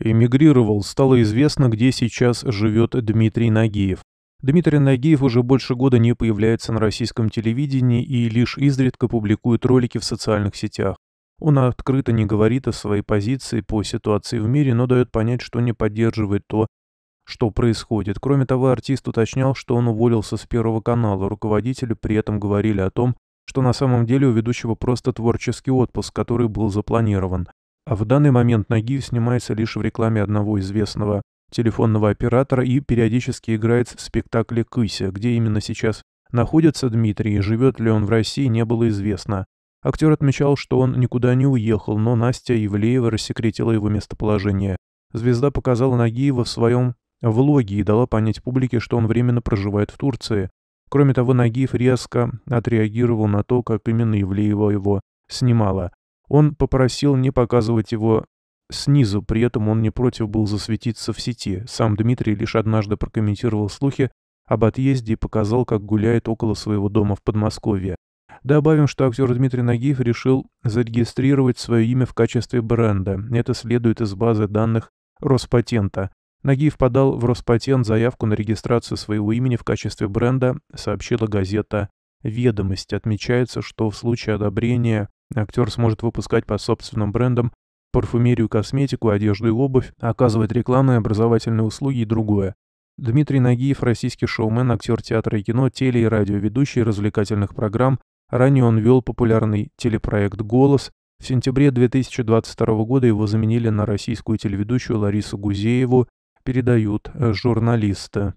эмигрировал, стало известно, где сейчас живет Дмитрий Нагиев. Дмитрий Нагиев уже больше года не появляется на российском телевидении и лишь изредка публикует ролики в социальных сетях. Он открыто не говорит о своей позиции по ситуации в мире, но дает понять, что не поддерживает то, что происходит. Кроме того, артист уточнял, что он уволился с Первого канала. Руководители при этом говорили о том, что на самом деле у ведущего просто творческий отпуск, который был запланирован. А в данный момент Нагиев снимается лишь в рекламе одного известного телефонного оператора и периодически играет в спектакле «Кыся», где именно сейчас находится Дмитрий и живет ли он в России, не было известно. Актер отмечал, что он никуда не уехал, но Настя Ивлеева рассекретила его местоположение. Звезда показала Нагиева в своем влоге и дала понять публике, что он временно проживает в Турции. Кроме того, Нагиев резко отреагировал на то, как именно Ивлеева его снимала. Он попросил не показывать его снизу, при этом он не против был засветиться в сети. Сам Дмитрий лишь однажды прокомментировал слухи об отъезде и показал, как гуляет около своего дома в Подмосковье. Добавим, что актер Дмитрий Нагиев решил зарегистрировать свое имя в качестве бренда. Это следует из базы данных Роспатента. Нагиев подал в Роспатент заявку на регистрацию своего имени в качестве бренда, сообщила газета «Ведомость». Отмечается, что в случае одобрения актер сможет выпускать по собственным брендам парфюмерию, косметику, одежду и обувь, оказывать рекламные, образовательные услуги и другое. Дмитрий Нагиев – российский шоумен, актер театра и кино, теле- и радиоведущий развлекательных программ. Ранее он вел популярный телепроект «Голос». В сентябре 2022 года его заменили на российскую телеведущую Ларису Гузееву, передают э, журналисты.